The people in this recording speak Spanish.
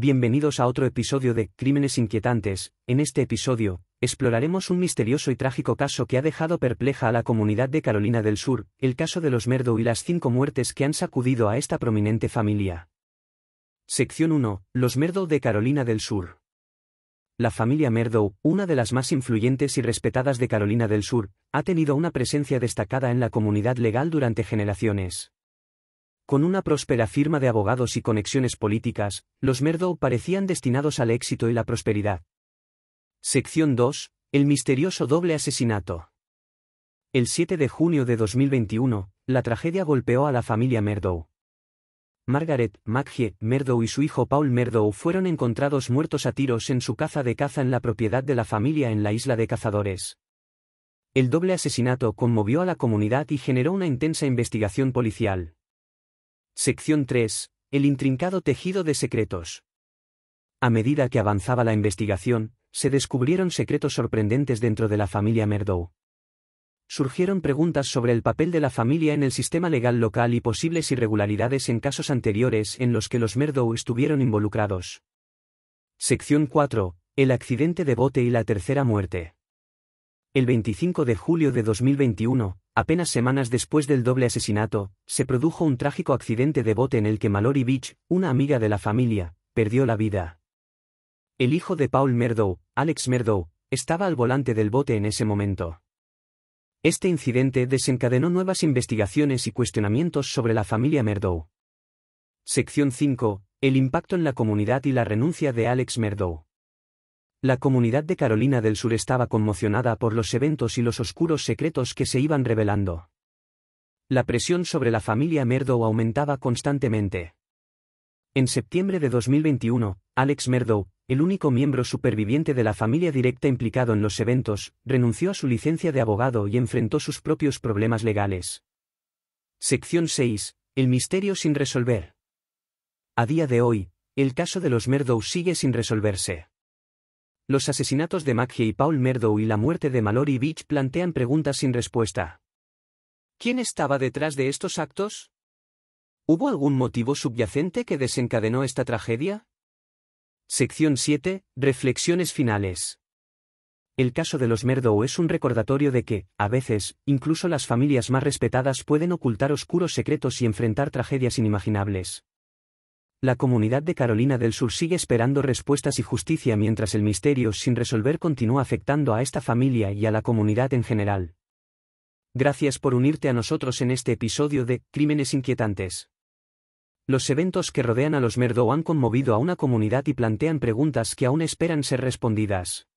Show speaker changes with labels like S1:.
S1: Bienvenidos a otro episodio de Crímenes Inquietantes. En este episodio, exploraremos un misterioso y trágico caso que ha dejado perpleja a la comunidad de Carolina del Sur, el caso de los Merdo y las cinco muertes que han sacudido a esta prominente familia. Sección 1. Los Merdo de Carolina del Sur. La familia Merdo, una de las más influyentes y respetadas de Carolina del Sur, ha tenido una presencia destacada en la comunidad legal durante generaciones. Con una próspera firma de abogados y conexiones políticas, los Merdow parecían destinados al éxito y la prosperidad. Sección 2. El misterioso doble asesinato. El 7 de junio de 2021, la tragedia golpeó a la familia Merdow. Margaret, Maggie, Merdow y su hijo Paul Merdow fueron encontrados muertos a tiros en su caza de caza en la propiedad de la familia en la isla de cazadores. El doble asesinato conmovió a la comunidad y generó una intensa investigación policial. Sección 3. El intrincado tejido de secretos. A medida que avanzaba la investigación, se descubrieron secretos sorprendentes dentro de la familia Merdow. Surgieron preguntas sobre el papel de la familia en el sistema legal local y posibles irregularidades en casos anteriores en los que los Merdow estuvieron involucrados. Sección 4. El accidente de bote y la tercera muerte. El 25 de julio de 2021, apenas semanas después del doble asesinato, se produjo un trágico accidente de bote en el que Mallory Beach, una amiga de la familia, perdió la vida. El hijo de Paul Merdow, Alex Merdow, estaba al volante del bote en ese momento. Este incidente desencadenó nuevas investigaciones y cuestionamientos sobre la familia Merdow. Sección 5. El impacto en la comunidad y la renuncia de Alex Merdow. La comunidad de Carolina del Sur estaba conmocionada por los eventos y los oscuros secretos que se iban revelando. La presión sobre la familia Merdow aumentaba constantemente. En septiembre de 2021, Alex Merdow, el único miembro superviviente de la familia directa implicado en los eventos, renunció a su licencia de abogado y enfrentó sus propios problemas legales. Sección 6. El misterio sin resolver. A día de hoy, el caso de los Merdow sigue sin resolverse. Los asesinatos de Maggie y Paul Merdow y la muerte de Mallory Beach plantean preguntas sin respuesta. ¿Quién estaba detrás de estos actos? ¿Hubo algún motivo subyacente que desencadenó esta tragedia? Sección 7. Reflexiones finales. El caso de los Merdow es un recordatorio de que, a veces, incluso las familias más respetadas pueden ocultar oscuros secretos y enfrentar tragedias inimaginables. La comunidad de Carolina del Sur sigue esperando respuestas y justicia mientras el misterio sin resolver continúa afectando a esta familia y a la comunidad en general. Gracias por unirte a nosotros en este episodio de Crímenes Inquietantes. Los eventos que rodean a los Merdo han conmovido a una comunidad y plantean preguntas que aún esperan ser respondidas.